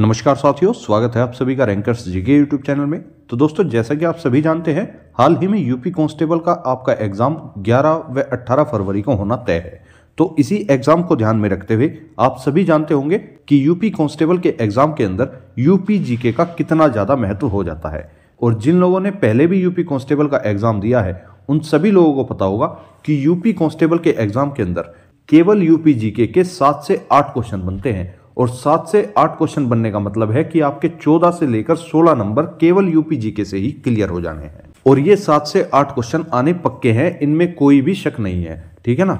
नमस्कार साथियों स्वागत है आप सभी का रैंकर्स जीके यूट्यूब चैनल में तो दोस्तों जैसा कि आप सभी जानते हैं हाल ही में यूपी कांस्टेबल का आपका एग्जाम 11 व 18 फरवरी को होना तय है तो इसी एग्जाम को ध्यान में रखते हुए आप सभी जानते होंगे कि यूपी कांस्टेबल के एग्जाम के अंदर यूपी जीके का कितना ज़्यादा महत्व हो जाता है और जिन लोगों ने पहले भी यूपी कांस्टेबल का एग्जाम दिया है उन सभी लोगों को पता होगा कि यूपी कांस्टेबल के एग्जाम के अंदर केवल यूपी जीके के सात से आठ क्वेश्चन बनते हैं और सात से आठ क्वेश्चन बनने का मतलब है कि आपके चौदह से लेकर सोलह नंबर केवल यूपी जीके से ही क्लियर हो जाने हैं और ये सात से आठ क्वेश्चन आने पक्के हैं इनमें कोई भी शक नहीं है ठीक है ना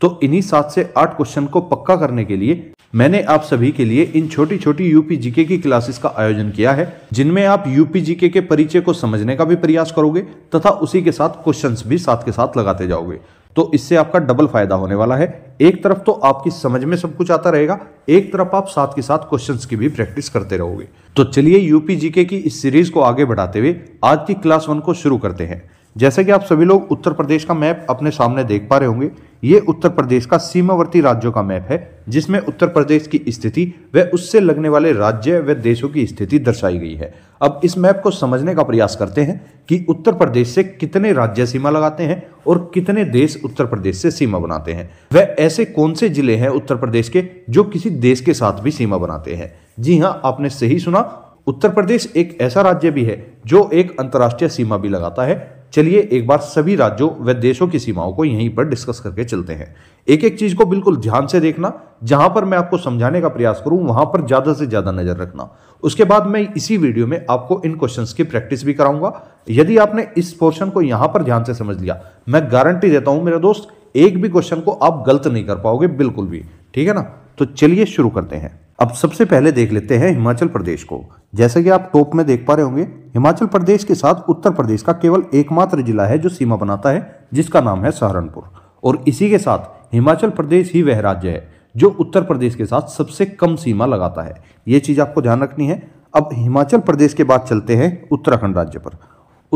तो इन्हीं सात से आठ क्वेश्चन को पक्का करने के लिए मैंने आप सभी के लिए इन छोटी छोटी यूपी जीके की क्लासेस का आयोजन किया है जिनमें आप यूपी जीके के परिचय को समझने का भी प्रयास करोगे तथा उसी के साथ क्वेश्चंस भी साथ के साथ लगाते जाओगे तो इससे आपका डबल फायदा होने वाला है एक तरफ तो आपकी समझ में सब कुछ आता रहेगा एक तरफ आप साथ के साथ क्वेश्चंस की भी प्रैक्टिस करते रहोगे तो चलिए यूपी जीके की इस सीरीज को आगे बढ़ाते हुए आज की क्लास वन को शुरू करते हैं जैसे कि आप सभी लोग उत्तर प्रदेश का मैप अपने सामने देख पा रहे होंगे ये उत्तर प्रदेश का सीमावर्ती राज्यों का मैप है जिसमें उत्तर प्रदेश की स्थिति व उससे लगने वाले राज्य व देशों की स्थिति दर्शाई गई है अब इस मैप को समझने का प्रयास करते हैं कि उत्तर प्रदेश से कितने राज्य सीमा लगाते हैं और कितने देश उत्तर प्रदेश से सीमा बनाते हैं वह ऐसे कौन से जिले हैं उत्तर प्रदेश के जो किसी देश के साथ भी सीमा बनाते हैं जी हाँ आपने सही सुना उत्तर प्रदेश एक ऐसा राज्य भी है जो एक अंतर्राष्ट्रीय सीमा भी लगाता है चलिए एक बार सभी राज्यों व देशों की सीमाओं को यहीं पर डिस्कस करके चलते हैं एक एक चीज को बिल्कुल ध्यान से देखना जहां पर मैं आपको समझाने का प्रयास करूं वहां पर ज्यादा से ज्यादा नजर रखना उसके बाद मैं इसी वीडियो में आपको इन क्वेश्चन की प्रैक्टिस भी कराऊंगा यदि आपने इस पोर्शन को यहां पर ध्यान से समझ लिया मैं गारंटी देता हूं मेरे दोस्त एक भी क्वेश्चन को आप गलत नहीं कर पाओगे बिल्कुल भी ठीक है ना तो चलिए शुरू करते हैं अब सबसे पहले देख लेते हैं हिमाचल प्रदेश को जैसा कि आप टॉप में देख पा रहे होंगे हिमाचल प्रदेश के साथ उत्तर प्रदेश का केवल एकमात्र जिला है जो सीमा बनाता है जिसका नाम है सहारनपुर और इसी के साथ हिमाचल प्रदेश ही वह राज्य है जो उत्तर प्रदेश के साथ सबसे कम सीमा लगाता है ये चीज़ आपको ध्यान रखनी है अब हिमाचल प्रदेश के बाद चलते हैं उत्तराखंड राज्य पर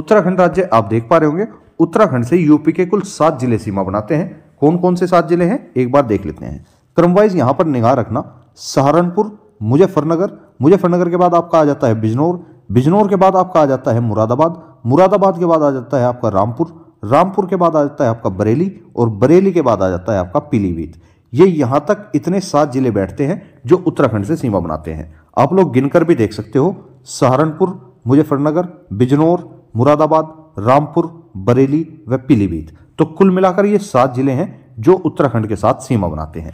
उत्तराखंड राज्य आप देख पा रहे होंगे उत्तराखंड से यूपी के कुल सात जिले सीमा बनाते हैं कौन कौन से सात जिले हैं एक बार देख लेते हैं क्रमवाइज यहां पर निगाह रखना सहारनपुर मुजफ्फरनगर मुजफ्फरनगर के बाद आपका आ जाता है बिजनौर बिजनौर के बाद आपका आ जाता है मुरादाबाद मुरादाबाद के बाद आ जाता है आपका रामपुर रामपुर के बाद आ जाता है आपका बरेली और बरेली के बाद आ जाता है आपका पीलीभीत ये यहाँ तक इतने सात जिले बैठते हैं जो उत्तराखंड से सीमा बनाते हैं आप लोग गिनकर भी देख सकते हो सहारनपुर मुजफ्फरनगर बिजनौर मुरादाबाद रामपुर बरेली व पीलीभीत तो कुल मिलाकर ये सात जिले हैं जो उत्तराखंड के साथ सीमा बनाते हैं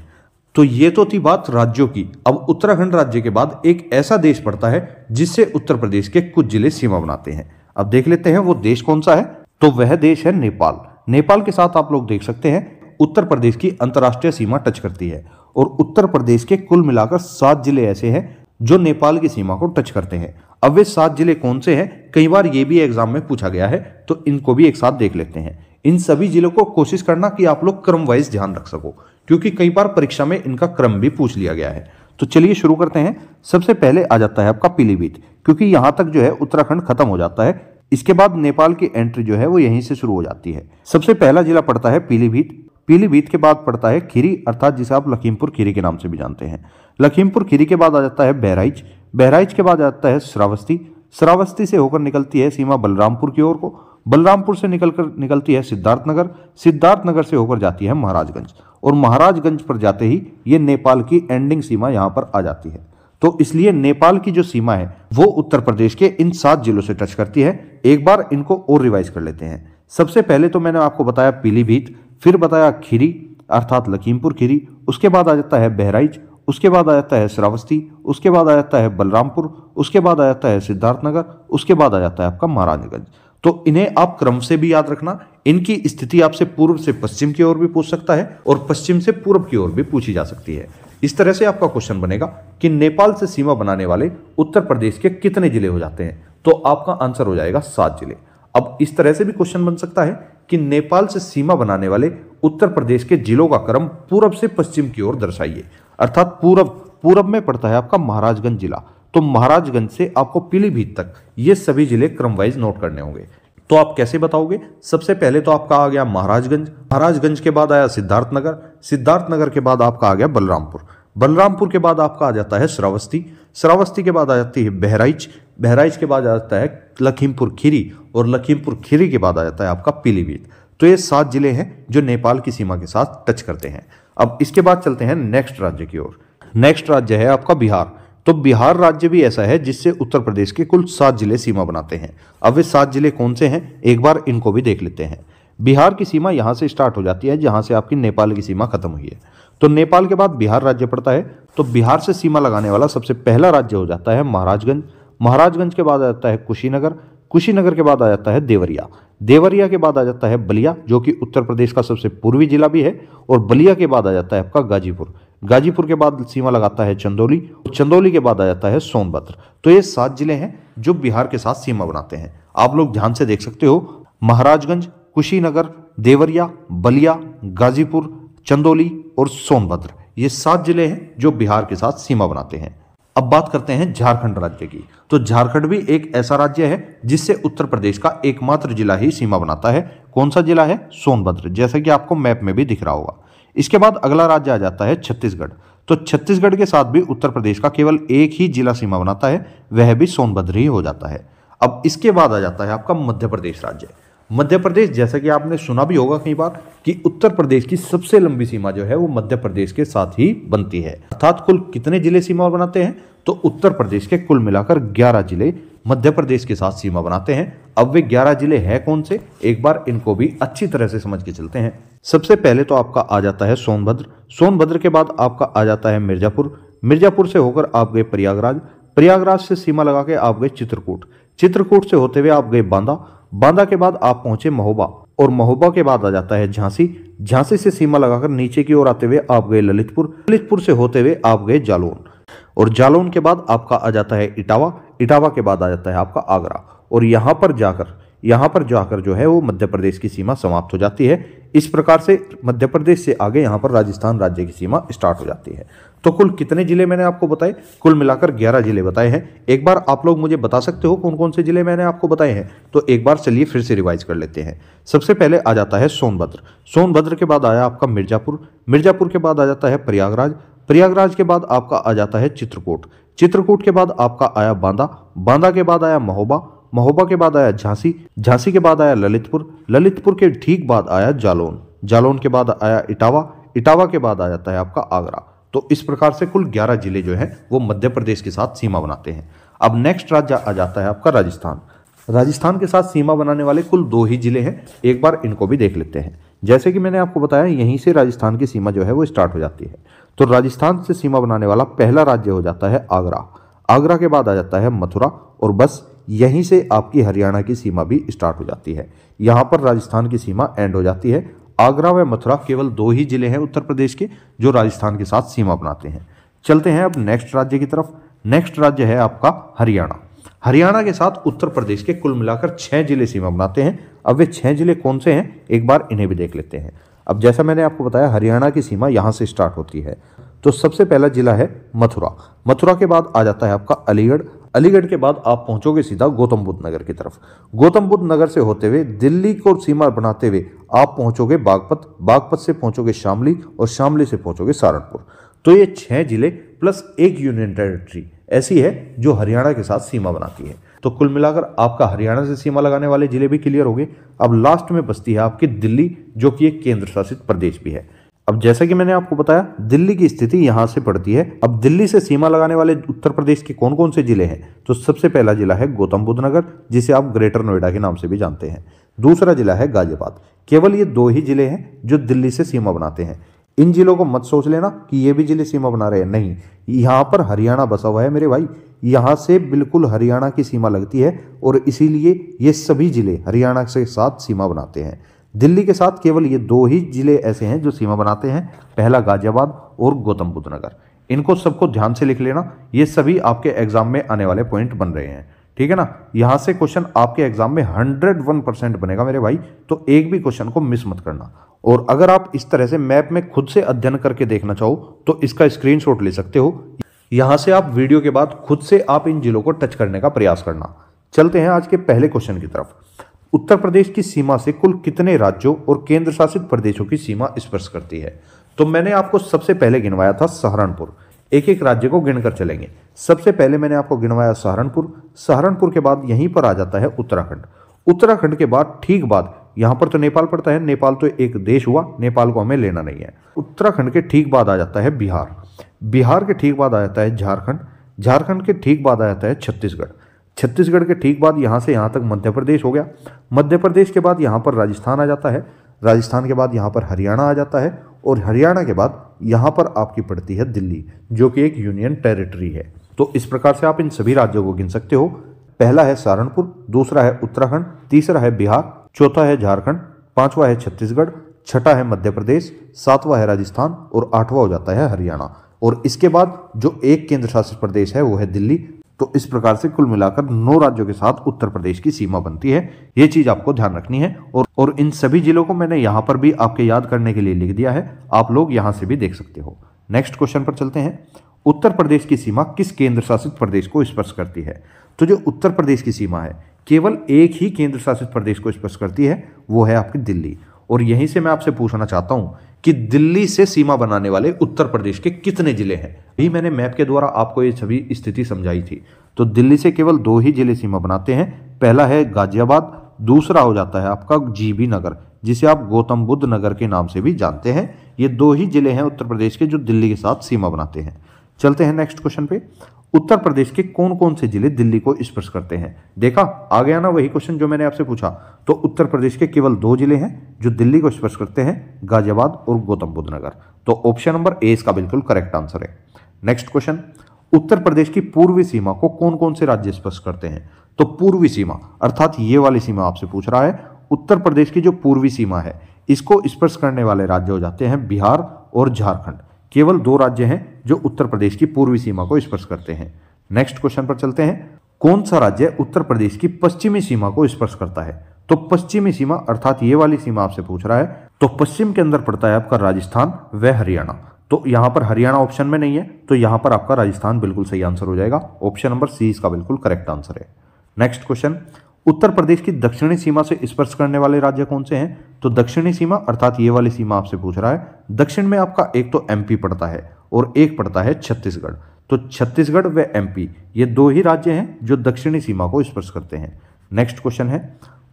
तो ये तो थी बात राज्यों की अब उत्तराखंड राज्य के बाद एक ऐसा देश पड़ता है जिससे उत्तर प्रदेश के कुछ जिले सीमा बनाते हैं अब देख लेते हैं वो देश कौन सा है तो वह देश है नेपाल नेपाल के साथ आप लोग देख सकते हैं उत्तर प्रदेश की अंतर्राष्ट्रीय सीमा टच करती है और उत्तर प्रदेश के कुल मिलाकर सात जिले ऐसे हैं जो नेपाल की सीमा को टच करते हैं अब वे सात जिले कौन से हैं कई बार ये भी एग्जाम में पूछा गया है तो इनको भी एक साथ देख लेते हैं इन सभी जिलों को कोशिश करना कि आप लोग क्रम वाइज ध्यान रख सको क्योंकि कई बार परीक्षा में इनका क्रम भी पूछ लिया गया है तो चलिए शुरू करते हैं सबसे पहले आ जाता है आपका पीलीभीत क्योंकि यहां तक जो है उत्तराखंड खत्म हो जाता है इसके बाद नेपाल की एंट्री जो है वो यहीं से शुरू हो जाती है सबसे पहला जिला पड़ता है पीलीभीत पीलीभीत के बाद पड़ता है खीरी अर्थात जिसे आप लखीमपुर खीरी के नाम से भी जानते हैं लखीमपुर खीरी के बाद आ जाता है बहराइच बहराइच के बाद आ जाता है श्रावस्ती श्रावस्ती से होकर निकलती है सीमा बलरामपुर की ओर को बलरामपुर से निकलकर निकलती है सिद्धार्थनगर सिद्धार्थनगर से होकर जाती है महाराजगंज और महाराजगंज पर जाते ही ये नेपाल की एंडिंग सीमा यहाँ पर आ जाती है तो इसलिए नेपाल की जो सीमा है वो उत्तर प्रदेश के इन सात जिलों से टच करती है एक बार इनको और रिवाइज कर लेते हैं सबसे पहले तो मैंने आपको बताया पीलीभीत फिर बताया खीरी अर्थात लखीमपुर खीरी उसके बाद आ जाता है बहराइच उसके बाद आ जाता है श्रावस्ती उसके बाद आ जाता है बलरामपुर उसके बाद आ जाता है सिद्धार्थनगर उसके बाद आ जाता है आपका महाराजगंज तो इन्हें आप क्रम से भी याद रखना इनकी स्थिति आपसे पूर्व से पश्चिम की ओर भी पूछ सकता है और पश्चिम से पूर्व की ओर भी पूछी जा सकती है इस तरह से आपका क्वेश्चन बनेगा कि नेपाल से सीमा बनाने वाले उत्तर प्रदेश के कितने जिले हो जाते हैं तो आपका आंसर हो जाएगा सात जिले अब इस तरह से भी क्वेश्चन बन सकता है कि नेपाल से सीमा बनाने वाले उत्तर प्रदेश के जिलों का क्रम पूर्व से पश्चिम की ओर दर्शाइए अर्थात पूर्व पूर्व में पड़ता है आपका महाराजगंज जिला तो महाराजगंज से आपको पीलीभीत तक ये सभी जिले क्रमवाइज नोट करने होंगे तो आप कैसे बताओगे सबसे पहले तो आपका आ गया महाराजगंज महाराजगंज के बाद आया सिद्धार्थनगर सिद्धार्थनगर के बाद आपका आ गया बलरामपुर बलरामपुर के बाद आपका आ जाता है श्रावस्ती श्रावस्ती के बाद आ जाती है बहराइच बहराइच के बाद आ जाता है लखीमपुर खीरी और लखीमपुर खीरी के बाद आ जाता है आपका पीलीभीत तो ये सात जिले हैं जो नेपाल की सीमा के साथ टच करते हैं अब इसके बाद चलते हैं नेक्स्ट राज्य की ओर नेक्स्ट राज्य है आपका बिहार तो बिहार राज्य भी ऐसा है जिससे उत्तर प्रदेश के कुल सात जिले सीमा बनाते हैं अब वे सात जिले कौन से हैं एक बार इनको भी देख लेते हैं बिहार की सीमा यहाँ से स्टार्ट हो जाती है जहाँ से आपकी नेपाल की सीमा खत्म हुई है तो नेपाल के बाद बिहार राज्य पड़ता है तो बिहार से सीमा लगाने वाला सबसे पहला राज्य हो जाता है महाराजगंज महाराजगंज के बाद आ जाता है कुशीनगर कुशीनगर के बाद आ जाता है देवरिया देवरिया के बाद आ जाता है बलिया जो कि उत्तर प्रदेश का सबसे पूर्वी जिला भी है और बलिया के बाद आ जाता है आपका गाजीपुर गाजीपुर के बाद सीमा लगाता है चंदौली और चंदौली के बाद आ जाता है सोनभद्र तो ये सात जिले हैं जो बिहार के साथ सीमा बनाते हैं आप लोग ध्यान से देख सकते हो महाराजगंज कुशीनगर देवरिया बलिया गाजीपुर चंदौली और सोनभद्र ये सात जिले हैं जो बिहार के साथ सीमा बनाते हैं अब बात करते हैं झारखंड राज्य की तो झारखंड भी एक ऐसा राज्य है जिससे उत्तर प्रदेश का एकमात्र जिला ही सीमा बनाता है कौन सा जिला है सोनभद्र जैसा कि आपको मैप में भी दिख रहा होगा इसके बाद अगला राज्य आ जाता है छत्तीसगढ़ तो छत्तीसगढ़ के साथ भी उत्तर प्रदेश का केवल एक ही जिला सीमा बनाता है वह भी सोनभद्र ही हो जाता है अब इसके बाद आ जाता है आपका मध्य प्रदेश राज्य मध्य प्रदेश जैसा कि आपने सुना भी होगा कई बार कि उत्तर प्रदेश की सबसे लंबी सीमा जो है वो मध्य प्रदेश के साथ ही बनती है अर्थात कुल कितने जिले सीमा बनाते हैं तो उत्तर प्रदेश के कुल मिलाकर 11 जिले मध्य प्रदेश के साथ सीमा बनाते हैं अब वे 11 जिले हैं कौन से एक बार इनको भी अच्छी तरह से समझ के चलते हैं सबसे पहले तो आपका आ जाता है सोनभद्र सोनभद्र के बाद आपका आ जाता है मिर्जापुर मिर्जापुर से होकर आप गए प्रयागराज प्रयागराज से सीमा लगा के आप गए चित्रकूट चित्रकूट से होते हुए आप गए बांदा बांदा के बाद आप पहुंचे महोबा और महोबा के बाद आ जाता है झांसी झांसी से सीमा लगाकर नीचे की ओर आते हुए आप गए ललितपुर ललितपुर से होते हुए आप गए जालौन और जालौन के बाद आपका आ जाता है इटावा इटावा के बाद आ जाता है आपका आगरा और यहां पर जाकर यहाँ पर जाकर जो है वो मध्य प्रदेश की सीमा समाप्त हो जाती है इस प्रकार से मध्य प्रदेश से आगे यहाँ पर राजस्थान राज्य की सीमा स्टार्ट हो जाती है तो कुल कितने जिले मैंने आपको बताए कुल मिलाकर 11 जिले बताए हैं एक बार आप लोग मुझे बता सकते हो कौन कौन से जिले मैंने आपको बताए हैं तो एक बार चलिए फिर से रिवाइज कर लेते हैं सबसे पहले आ जाता है सोनभद्र सोनभद्र के बाद आया आपका मिर्जापुर मिर्जापुर के बाद आ जाता है प्रयागराज प्रयागराज के बाद आपका आ जाता है चित्रकूट चित्रकूट के बाद आपका आया बांदा बांदा के बाद आया महोबा महोबा के बाद आया झांसी झांसी के बाद आया ललितपुर ललितपुर के ठीक बाद आया जालौन जालौन के बाद आया इटावा इटावा के बाद आ जाता है आपका आगरा तो इस प्रकार से कुल 11 जिले जो हैं वो मध्य प्रदेश के साथ सीमा बनाते हैं अब नेक्स्ट राज्य आ जाता है आपका राजस्थान राजस्थान के साथ सीमा बनाने वाले कुल दो ही जिले हैं एक बार इनको भी देख लेते हैं जैसे कि मैंने आपको बताया यहीं से राजस्थान की सीमा जो है वो स्टार्ट हो जाती है तो राजस्थान से सीमा बनाने वाला पहला राज्य हो जाता है आगरा आगरा के बाद आ जाता है मथुरा और बस यहीं से आपकी हरियाणा की सीमा भी स्टार्ट हो जाती है यहाँ पर राजस्थान की सीमा एंड हो जाती है आगरा व मथुरा केवल दो ही जिले हैं उत्तर प्रदेश के जो राजस्थान के साथ सीमा बनाते हैं चलते हैं अब नेक्स्ट राज्य की तरफ नेक्स्ट राज्य है आपका हरियाणा हरियाणा के साथ उत्तर प्रदेश के कुल मिलाकर छः जिले सीमा बनाते हैं अब वे छह जिले कौन से हैं एक बार इन्हें भी देख लेते हैं अब जैसा मैंने आपको बताया हरियाणा की सीमा यहाँ से स्टार्ट होती है तो सबसे पहला जिला है मथुरा मथुरा के बाद आ जाता है आपका अलीगढ़ अलीगढ़ के बाद आप पहुंचोगे सीधा गौतम बुद्ध नगर की तरफ गौतम बुद्ध नगर से होते हुए दिल्ली को सीमा बनाते हुए आप पहुंचोगे बागपत बागपत से पहुंचोगे शामली और शामली से पहुंचोगे सहारनपुर तो ये छह जिले प्लस एक यूनियन टेरिटरी ऐसी है जो हरियाणा के साथ सीमा बनाती है तो कुल मिलाकर आपका हरियाणा से सीमा लगाने वाले जिले भी क्लियर हो गए अब लास्ट में बसती है आपकी दिल्ली जो कि एक केंद्र शासित प्रदेश भी है अब जैसा कि मैंने आपको बताया दिल्ली की स्थिति यहाँ से पड़ती है अब दिल्ली से सीमा लगाने वाले उत्तर प्रदेश के कौन कौन से जिले हैं तो सबसे पहला जिला है गौतम बुद्ध नगर जिसे आप ग्रेटर नोएडा के नाम से भी जानते हैं दूसरा जिला है गाजियाबाद केवल ये दो ही जिले हैं जो दिल्ली से सीमा बनाते हैं इन जिलों को मत सोच लेना कि ये भी जिले सीमा बना रहे हैं नहीं यहाँ पर हरियाणा बसा हुआ है मेरे भाई यहाँ से बिल्कुल हरियाणा की सीमा लगती है और इसीलिए ये सभी जिले हरियाणा के साथ सीमा बनाते हैं दिल्ली के साथ केवल ये दो ही जिले ऐसे हैं जो सीमा बनाते हैं पहला गाजियाबाद और गौतम बुद्ध नगर इनको सबको ध्यान से लिख लेना ये सभी आपके एग्जाम में आने वाले पॉइंट बन रहे हैं ठीक है ना यहां से क्वेश्चन आपके एग्जाम में हंड्रेड वन परसेंट बनेगा मेरे भाई तो एक भी क्वेश्चन को मिस मत करना और अगर आप इस तरह से मैप में खुद से अध्ययन करके देखना चाहो तो इसका स्क्रीनशॉट ले सकते हो यहां से आप वीडियो के बाद खुद से आप इन जिलों को टच करने का प्रयास करना चलते हैं आज के पहले क्वेश्चन की तरफ उत्तर प्रदेश की सीमा से कुल कितने राज्यों और केंद्र शासित प्रदेशों की सीमा स्पर्श करती है तो मैंने आपको सबसे पहले गिनवाया था सहारनपुर एक एक राज्य को गिनकर चलेंगे सबसे पहले मैंने आपको गिनवाया सहारनपुर सहारनपुर के बाद यहीं पर आ जाता है उत्तराखंड उत्तराखंड के बाद ठीक बाद यहाँ पर तो नेपाल पड़ता है नेपाल तो एक देश हुआ नेपाल को हमें लेना नहीं है उत्तराखंड के ठीक बाद आ जाता है बिहार बिहार के ठीक बाद आ जाता है झारखंड झारखंड के ठीक बाद आ जाता है छत्तीसगढ़ छत्तीसगढ़ के ठीक बाद यहाँ से यहाँ तक मध्य प्रदेश हो गया मध्य प्रदेश के बाद यहाँ पर राजस्थान आ जाता है राजस्थान के बाद यहाँ पर हरियाणा आ जाता है और हरियाणा के बाद यहाँ पर आपकी पड़ती है दिल्ली जो कि एक यूनियन टेरिटरी है तो इस प्रकार से आप इन सभी राज्यों को गिन सकते हो पहला है सहारनपुर दूसरा है उत्तराखंड तीसरा है बिहार चौथा है झारखंड पांचवा है छत्तीसगढ़ छठा है मध्य प्रदेश सातवां है राजस्थान और आठवां हो जाता है हरियाणा और इसके बाद जो एक केंद्र शासित प्रदेश है वो है दिल्ली तो इस प्रकार से कुल मिलाकर नौ राज्यों के साथ उत्तर प्रदेश की सीमा बनती है ये चीज आपको ध्यान रखनी है और और इन सभी जिलों को मैंने यहां पर भी आपके याद करने के लिए लिख दिया है आप लोग यहां से भी देख सकते हो नेक्स्ट क्वेश्चन पर चलते हैं उत्तर प्रदेश की सीमा किस केंद्र शासित प्रदेश को स्पर्श करती है तो जो उत्तर प्रदेश की सीमा है केवल एक ही केंद्र शासित प्रदेश को स्पर्श करती है वो है आपकी दिल्ली और यहीं से मैं आपसे पूछना चाहता हूं कि दिल्ली से सीमा बनाने वाले उत्तर प्रदेश के कितने ज़िले हैं यही मैंने मैप के द्वारा आपको ये सभी स्थिति समझाई थी तो दिल्ली से केवल दो ही ज़िले सीमा बनाते हैं पहला है गाजियाबाद दूसरा हो जाता है आपका जीबी नगर जिसे आप गौतम बुद्ध नगर के नाम से भी जानते हैं ये दो ही ज़िले हैं उत्तर प्रदेश के जो दिल्ली के साथ सीमा बनाते हैं चलते हैं नेक्स्ट क्वेश्चन पे उत्तर प्रदेश के कौन कौन से जिले दिल्ली को स्पर्श करते हैं देखा आ गया ना वही क्वेश्चन जो मैंने आपसे पूछा तो उत्तर प्रदेश के केवल दो जिले हैं जो दिल्ली को स्पर्श करते हैं गाजियाबाद और गौतम बुद्ध नगर तो ऑप्शन नंबर ए इसका बिल्कुल करेक्ट आंसर है नेक्स्ट क्वेश्चन उत्तर प्रदेश की पूर्वी सीमा को कौन कौन से राज्य स्पर्श करते हैं तो पूर्वी सीमा अर्थात ये वाली सीमा आपसे पूछ रहा है उत्तर प्रदेश की जो पूर्वी सीमा है इसको स्पर्श करने वाले राज्य हो जाते हैं बिहार और झारखंड केवल दो राज्य हैं जो उत्तर प्रदेश की पूर्वी सीमा को स्पर्श करते हैं नेक्स्ट क्वेश्चन पर चलते हैं कौन सा राज्य उत्तर प्रदेश की पश्चिमी सीमा को स्पर्श करता है तो पश्चिमी सीमा अर्थात ये वाली सीमा आपसे पूछ रहा है तो पश्चिम के अंदर पड़ता है आपका राजस्थान व हरियाणा तो यहां पर हरियाणा ऑप्शन में नहीं है तो यहां पर आपका राजस्थान बिल्कुल सही आंसर हो जाएगा ऑप्शन नंबर सी इसका बिल्कुल करेक्ट आंसर है नेक्स्ट क्वेश्चन उत्तर प्रदेश की दक्षिणी सीमा से स्पर्श करने वाले राज्य कौन से हैं तो दक्षिणी सीमा अर्थात ये वाली सीमा आपसे पूछ रहा है दक्षिण में आपका एक तो एमपी पड़ता है और एक पड़ता है छत्तीसगढ़ तो छत्तीसगढ़ व एमपी ये दो ही राज्य हैं जो दक्षिणी सीमा को स्पर्श करते हैं नेक्स्ट क्वेश्चन है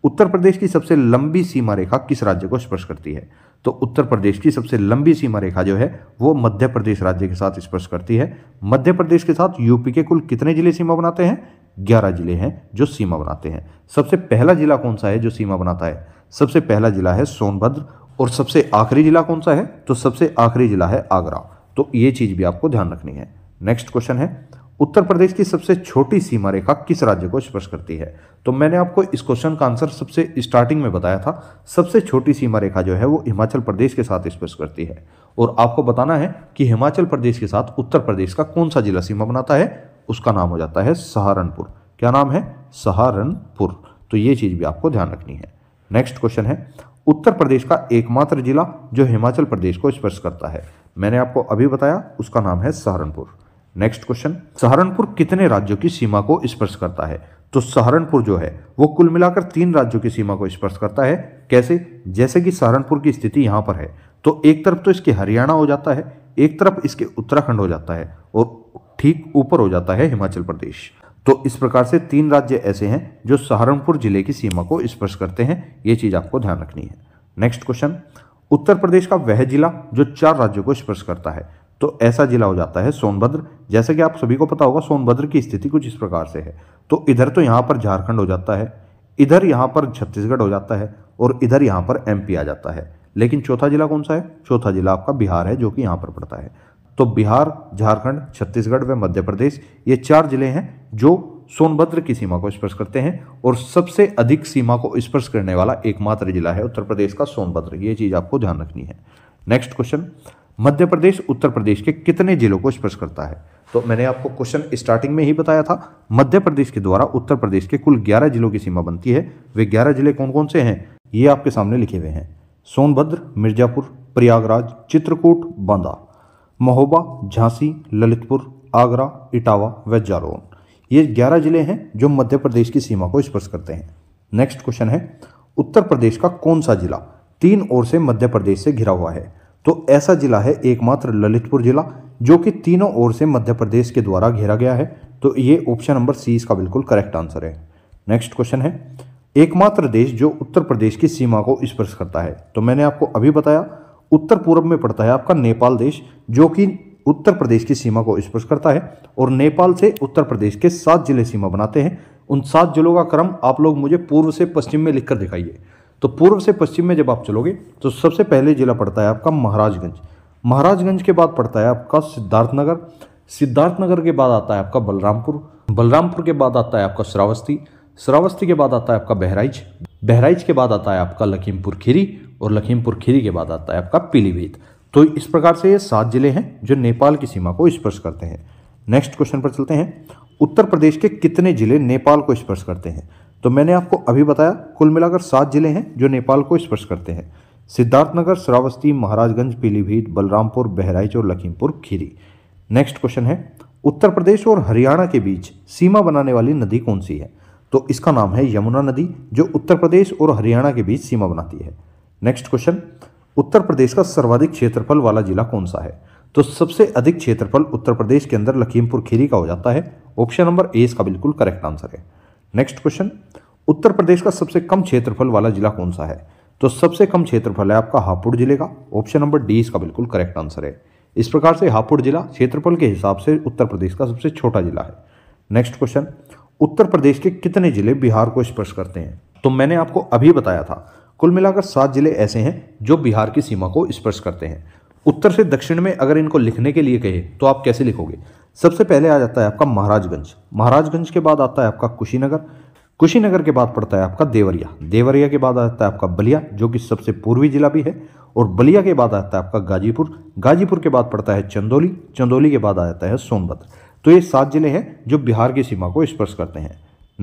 उत्तर प्रदेश की सबसे लंबी सीमा रेखा किस राज्य को स्पर्श करती है तो उत्तर प्रदेश की सबसे लंबी सीमा रेखा जो है वो मध्य प्रदेश राज्य के साथ स्पर्श करती है मध्य प्रदेश के साथ यूपी के कुल कितने जिले सीमा बनाते हैं ग्यारह जिले हैं जो सीमा बनाते हैं सबसे पहला जिला कौन सा है जो सीमा बनाता है सबसे पहला ज़िला है सोनभद्र और सबसे आखिरी ज़िला कौन सा है तो सबसे आखिरी ज़िला है आगरा तो ये चीज़ भी आपको ध्यान रखनी है नेक्स्ट क्वेश्चन है उत्तर प्रदेश की सबसे छोटी सीमा रेखा किस राज्य को स्पर्श करती है तो मैंने आपको इस क्वेश्चन का आंसर सबसे स्टार्टिंग में बताया था सबसे छोटी सीमा रेखा जो है वो हिमाचल प्रदेश के साथ स्पर्श करती है और आपको बताना है कि हिमाचल प्रदेश के साथ उत्तर प्रदेश का कौन सा जिला सीमा बनाता है उसका नाम हो जाता है सहारनपुर क्या नाम है सहारनपुर तो ये चीज़ भी आपको ध्यान रखनी है नेक्स्ट क्वेश्चन है उत्तर प्रदेश का एकमात्र जिला जो हिमाचल प्रदेश को स्पर्श करता है मैंने आपको अभी बताया उसका नाम है सहारनपुर नेक्स्ट क्वेश्चन सहारनपुर कितने राज्यों की सीमा को स्पर्श करता है तो सहारनपुर जो है वो कुल मिलाकर तीन राज्यों की सीमा को स्पर्श करता है कैसे जैसे कि सहारनपुर की स्थिति यहां पर है तो एक तरफ तो इसके हरियाणा हो जाता है एक तरफ इसके उत्तराखंड हो जाता है और ठीक ऊपर हो जाता है हिमाचल प्रदेश तो इस प्रकार से तीन राज्य ऐसे हैं जो सहारनपुर जिले की सीमा को स्पर्श करते हैं ये चीज़ आपको ध्यान रखनी है नेक्स्ट क्वेश्चन उत्तर प्रदेश का वह जिला जो चार राज्यों को स्पर्श करता है तो ऐसा जिला हो जाता है सोनभद्र जैसे कि आप सभी को पता होगा सोनभद्र की स्थिति कुछ इस प्रकार से है तो इधर तो यहाँ पर झारखंड हो जाता है इधर यहाँ पर छत्तीसगढ़ हो जाता है और इधर यहाँ पर एमपी आ जाता है लेकिन चौथा जिला कौन सा है चौथा जिला आपका बिहार है जो कि यहाँ पर पड़ता है तो बिहार झारखंड छत्तीसगढ़ व मध्य प्रदेश ये चार जिले हैं जो सोनभद्र की सीमा को स्पर्श करते हैं और सबसे अधिक सीमा को स्पर्श करने वाला एकमात्र जिला है उत्तर प्रदेश का सोनभद्र ये चीज़ आपको ध्यान रखनी है नेक्स्ट क्वेश्चन मध्य प्रदेश उत्तर प्रदेश के कितने जिलों को स्पर्श करता है तो मैंने आपको क्वेश्चन स्टार्टिंग में ही बताया था मध्य प्रदेश के द्वारा उत्तर प्रदेश के कुल 11 जिलों की सीमा बनती है वे 11 जिले कौन कौन से हैं ये आपके सामने लिखे हुए हैं सोनभद्र मिर्जापुर प्रयागराज चित्रकूट बांदा महोबा झांसी ललितपुर आगरा इटावा व जालौन ये ग्यारह जिले हैं जो मध्य प्रदेश की सीमा को स्पर्श करते हैं नेक्स्ट क्वेश्चन है उत्तर प्रदेश का कौन सा जिला तीन ओर से मध्य प्रदेश से घिरा हुआ है तो ऐसा जिला है एकमात्र ललितपुर जिला जो कि तीनों ओर से मध्य प्रदेश के द्वारा घेरा गया है तो ये ऑप्शन नंबर सी इसका बिल्कुल करेक्ट आंसर है नेक्स्ट क्वेश्चन है एकमात्र देश जो उत्तर प्रदेश की सीमा को स्पर्श करता है तो मैंने आपको अभी बताया उत्तर पूर्व में पड़ता है आपका नेपाल देश जो कि उत्तर प्रदेश की सीमा को स्पर्श करता है और नेपाल से उत्तर प्रदेश के सात जिले सीमा बनाते हैं उन सात जिलों का क्रम आप लोग मुझे पूर्व से पश्चिम में लिखकर दिखाइए तो पूर्व से पश्चिम में जब आप चलोगे तो सबसे पहले जिला पड़ता है आपका महाराजगंज महाराजगंज के बाद पड़ता है आपका सिद्धार्थनगर सिद्धार्थनगर के बाद आता है आपका बलरामपुर बलरामपुर के बाद आता है आपका श्रावस्ती श्रावस्ती के बाद आता है आपका बहराइच बहराइच के बाद आता है आपका लखीमपुर खीरी और लखीमपुर खीरी के बाद आता है आपका पीलीभीत तो इस प्रकार से ये सात जिले हैं जो नेपाल की सीमा को स्पर्श करते हैं नेक्स्ट क्वेश्चन पर चलते हैं उत्तर प्रदेश के कितने जिले नेपाल को स्पर्श करते हैं तो मैंने आपको अभी बताया कुल मिलाकर सात जिले हैं जो नेपाल को स्पर्श करते हैं सिद्धार्थनगर श्रावस्ती महाराजगंज पीलीभीत बलरामपुर बहराइच और लखीमपुर खीरी नेक्स्ट क्वेश्चन है उत्तर प्रदेश और हरियाणा के बीच सीमा बनाने वाली नदी कौन सी है तो इसका नाम है यमुना नदी जो उत्तर प्रदेश और हरियाणा के बीच सीमा बनाती है नेक्स्ट क्वेश्चन उत्तर प्रदेश का सर्वाधिक क्षेत्रफल वाला जिला कौन सा है तो सबसे अधिक क्षेत्रफल उत्तर प्रदेश के अंदर लखीमपुर खीरी का हो जाता है ऑप्शन नंबर ए इसका बिल्कुल करेक्ट आंसर है नेक्स्ट क्वेश्चन उत्तर प्रदेश का सबसे कम क्षेत्रफल वाला जिला कौन सा है तो सबसे कम क्षेत्रफल है आपका हापुड़ जिले का ऑप्शन नंबर डी इसका बिल्कुल करेक्ट आंसर है इस प्रकार से हापुड़ जिला क्षेत्रफल के हिसाब से उत्तर प्रदेश का सबसे छोटा जिला है नेक्स्ट क्वेश्चन उत्तर प्रदेश के कितने जिले बिहार को स्पर्श करते हैं तो मैंने आपको अभी बताया था कुल मिलाकर सात जिले ऐसे हैं जो बिहार की सीमा को स्पर्श करते हैं उत्तर से दक्षिण में अगर इनको लिखने के लिए कहे तो आप कैसे लिखोगे सबसे पहले आ जाता है आपका महाराजगंज महाराजगंज के बाद आता है आपका कुशीनगर कुशीनगर के बाद पड़ता है आपका देवरिया देवरिया के बाद आता है आपका बलिया जो कि सबसे पूर्वी जिला भी है और बलिया के बाद आता है आपका गाजीपुर गाजीपुर के बाद पड़ता है चंदौली चंदौली के बाद आ जाता है सोनभद्र तो ये सात जिले हैं जो बिहार की सीमा को स्पर्श करते हैं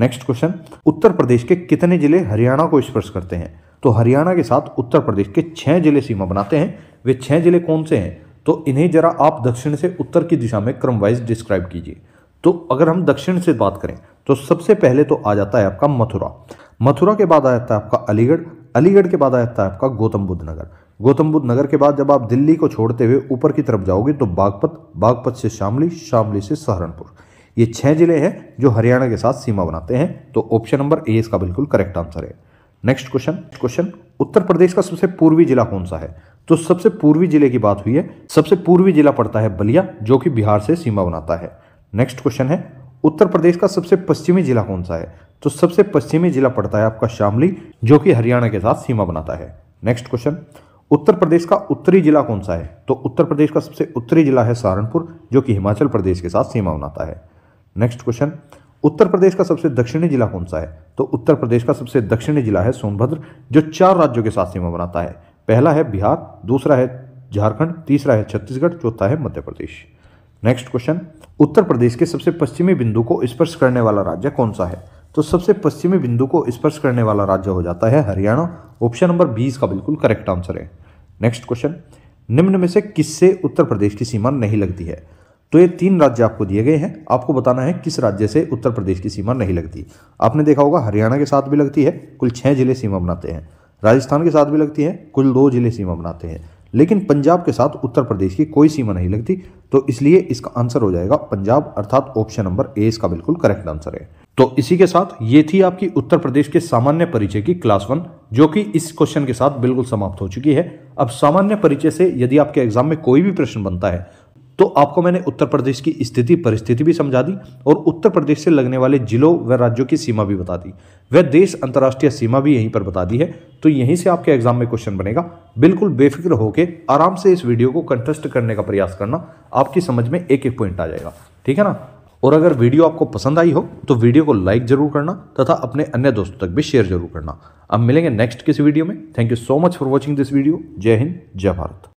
नेक्स्ट क्वेश्चन उत्तर प्रदेश के कितने जिले हरियाणा को स्पर्श करते हैं तो हरियाणा के साथ उत्तर प्रदेश के छः जिले सीमा बनाते हैं वे छः जिले कौन से हैं तो इन्हें जरा आप दक्षिण से उत्तर की दिशा में क्रमवाइज डिस्क्राइब कीजिए तो अगर हम दक्षिण से बात करें तो सबसे पहले तो आ जाता है आपका मथुरा मथुरा के बाद आ जाता है आपका अलीगढ़ अलीगढ़ के बाद आ जाता है आपका गौतम बुद्ध नगर गौतम बुद्ध नगर के बाद जब आप दिल्ली को छोड़ते हुए ऊपर की तरफ जाओगे तो बागपत बागपत से शामली शामली से सहारनपुर ये छह जिले हैं जो हरियाणा के साथ सीमा बनाते हैं तो ऑप्शन नंबर ए इसका बिल्कुल करेक्ट आंसर है next question question Uttar Pradesh का सबसे पूर्वी जिला कौन सा है तो सबसे पूर्वी जिले की बात हुई है सबसे पूर्वी जिला पड़ता है बलिया जो कि बिहार से सीमा बनाता है नेक्स्ट क्वेश्चन है उत्तर प्रदेश का सबसे पश्चिमी जिला कौन सा है तो सबसे पश्चिमी जिला पड़ता है आपका शामली जो कि हरियाणा के साथ सीमा बनाता है नेक्स्ट क्वेश्चन उत्तर प्रदेश का उत्तरी जिला कौन सा है तो उत्तर प्रदेश का सबसे उत्तरी जिला है सहारनपुर जो कि हिमाचल प्रदेश के साथ सीमा बनाता है नेक्स्ट क्वेश्चन उत्तर प्रदेश का सबसे दक्षिणी जिला कौन सा है तो उत्तर प्रदेश का सबसे दक्षिणी जिला है सोनभद्र जो चार राज्यों के साथ सीमा बनाता है पहला है बिहार दूसरा है झारखंड तीसरा है छत्तीसगढ़ चौथा है मध्य प्रदेश नेक्स्ट क्वेश्चन उत्तर प्रदेश के सबसे पश्चिमी बिंदु को स्पर्श करने वाला राज्य कौन सा है तो सबसे पश्चिमी बिंदु को स्पर्श करने वाला राज्य हो जाता है हरियाणा ऑप्शन नंबर बीस का बिल्कुल करेक्ट आंसर है नेक्स्ट क्वेश्चन निम्न में से किससे उत्तर प्रदेश की सीमा नहीं लगती है तो ये तीन राज्य आपको दिए गए हैं आपको बताना है किस राज्य से उत्तर प्रदेश की सीमा नहीं लगती आपने देखा होगा हरियाणा के साथ भी लगती है कुल छः जिले सीमा बनाते हैं राजस्थान के साथ भी लगती है कुल दो जिले सीमा बनाते हैं लेकिन पंजाब के साथ उत्तर प्रदेश की कोई सीमा नहीं लगती तो इसलिए इसका आंसर हो जाएगा पंजाब अर्थात ऑप्शन नंबर ए इसका बिल्कुल करेक्ट आंसर है तो इसी के साथ ये थी आपकी उत्तर प्रदेश के सामान्य परिचय की क्लास वन जो कि इस क्वेश्चन के साथ बिल्कुल समाप्त हो चुकी है अब सामान्य परिचय से यदि आपके एग्जाम में कोई भी प्रश्न बनता है तो आपको मैंने उत्तर प्रदेश की स्थिति परिस्थिति भी समझा दी और उत्तर प्रदेश से लगने वाले जिलों व राज्यों की सीमा भी बता दी वह देश अंतर्राष्ट्रीय सीमा भी यहीं पर बता दी है तो यहीं से आपके एग्जाम में क्वेश्चन बनेगा बिल्कुल बेफिक्र होकर आराम से इस वीडियो को कंटेस्ट करने का प्रयास करना आपकी समझ में एक एक पॉइंट आ जाएगा ठीक है ना और अगर वीडियो आपको पसंद आई हो तो वीडियो को लाइक जरूर करना तथा अपने अन्य दोस्तों तक भी शेयर जरूर करना अब मिलेंगे नेक्स्ट किसी वीडियो में thank you so much for watching this video जय हिंद जय भारत